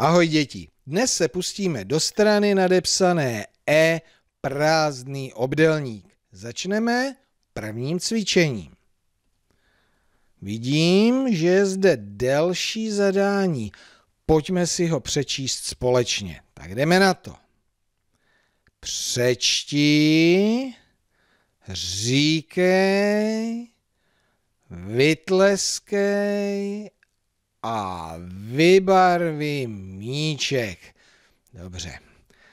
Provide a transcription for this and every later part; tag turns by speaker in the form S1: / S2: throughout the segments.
S1: Ahoj děti, dnes se pustíme do strany nadepsané E prázdný obdelník. Začneme prvním cvičením. Vidím, že je zde delší zadání. Pojďme si ho přečíst společně. Tak jdeme na to. Přečti, říkej, vytleskej a vybarvím míček. Dobře,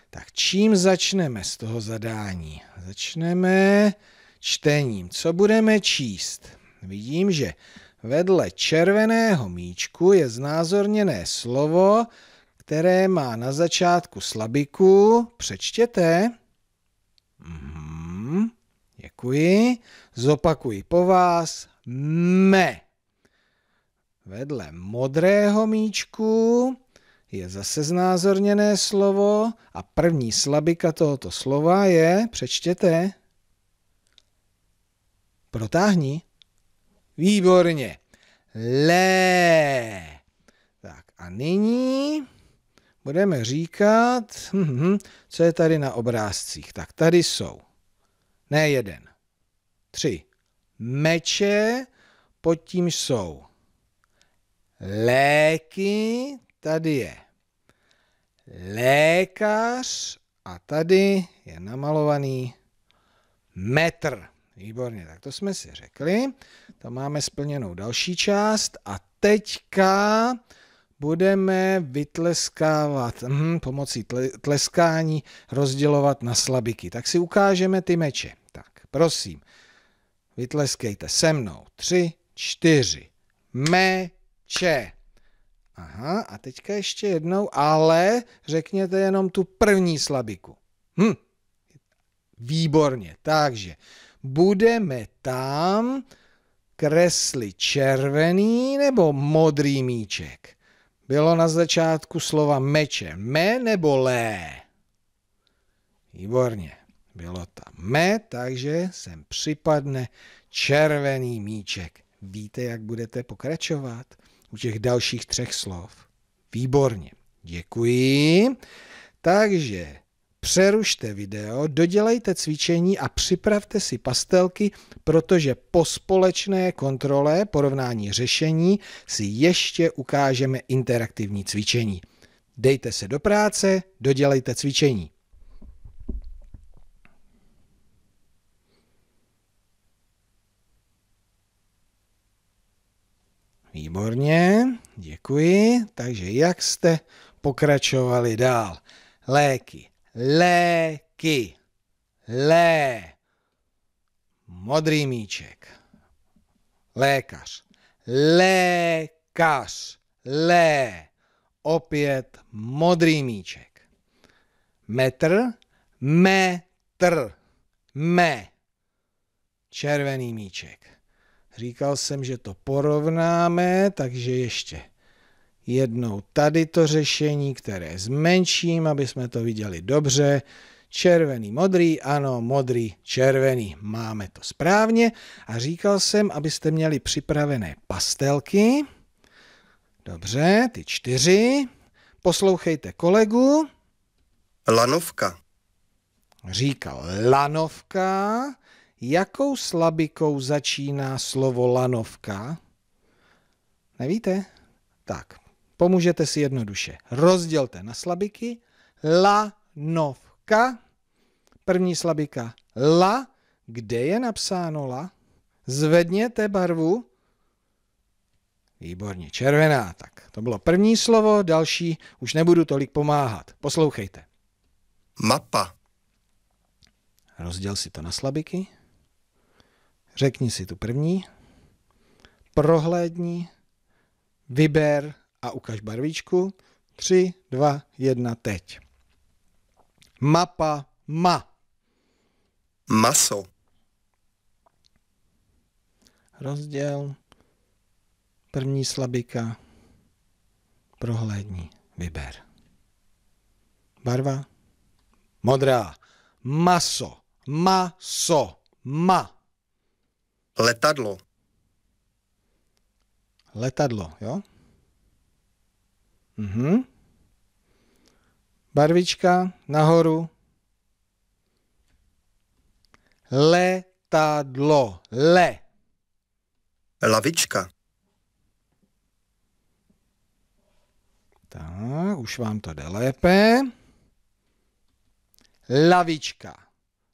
S1: tak čím začneme z toho zadání? Začneme čtením. Co budeme číst? Vidím, že vedle červeného míčku je znázorněné slovo, které má na začátku slabiku. Přečtěte. Mhm. Děkuji. Zopakuji po vás. Me. Vedle modrého míčku je zase znázorněné slovo a první slabika tohoto slova je, přečtěte, protáhni. Výborně. Lé. Tak a nyní budeme říkat, hm, hm, co je tady na obrázcích. Tak tady jsou, ne jeden, tři meče, pod tím jsou léky, tady je lékař a tady je namalovaný metr. Výborně, tak to jsme si řekli. Tam máme splněnou další část a teďka budeme vytleskávat, hm, pomocí tle, tleskání rozdělovat na slabiky. Tak si ukážeme ty meče. Tak, prosím, vytleskejte se mnou. Tři, čtyři. Me, če. Aha, a teďka ještě jednou, ale řekněte jenom tu první slabiku. Hm. Výborně, takže budeme tam kreslit červený nebo modrý míček. Bylo na začátku slova meče me nebo lé. Výborně, bylo tam me, takže sem připadne červený míček. Víte, jak budete pokračovat? u těch dalších třech slov. Výborně, děkuji. Takže přerušte video, dodělejte cvičení a připravte si pastelky, protože po společné kontrole porovnání řešení si ještě ukážeme interaktivní cvičení. Dejte se do práce, dodělejte cvičení. Výborně, děkuji. Takže jak jste pokračovali dál? Léky, léky, lé, modrý míček, lékař, lékař, lé, opět modrý míček. Metr, metr, me, červený míček Říkal jsem, že to porovnáme, takže ještě jednou tady to řešení, které zmenším, aby jsme to viděli dobře. Červený, modrý, ano, modrý, červený. Máme to správně. A říkal jsem, abyste měli připravené pastelky. Dobře, ty čtyři. Poslouchejte kolegu. Lanovka. Říkal lanovka jakou slabikou začíná slovo lanovka? Nevíte? Tak, pomůžete si jednoduše. Rozdělte na slabiky. Lanovka. První slabika la. Kde je napsáno la? Zvedněte barvu. Výborně, červená. Tak, to bylo první slovo, další už nebudu tolik pomáhat. Poslouchejte. Mapa. Rozděl si to na slabiky. Řekni si tu první, prohlédni, vyber a ukaž barvičku. 3, 2, 1, teď. Mapa, ma. Maso. Rozděl, první slabika, prohlédni, vyber. Barva, modrá, maso, maso, ma. -so. -so. ma, ma. Letadlo. Letadlo, jo? Mhm. Barvička nahoru. Letadlo. Le. Lavička. Tak, už vám to jde lépe. Lavička.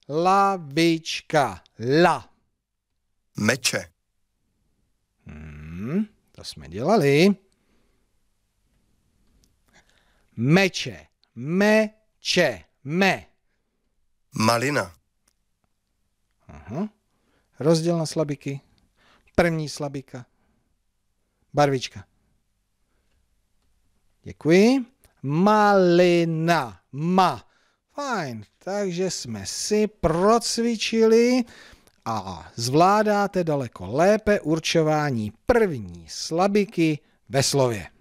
S1: Lavička. La meče. Hmm, to jsme dělali. Meče, meče, me. Malina. Aha. Rozděl na slabiky. První slabika. Barvička. Děkuji. Malina. Ma. Fajn. Takže jsme si procvičili a zvládáte daleko lépe určování první slabiky ve slově.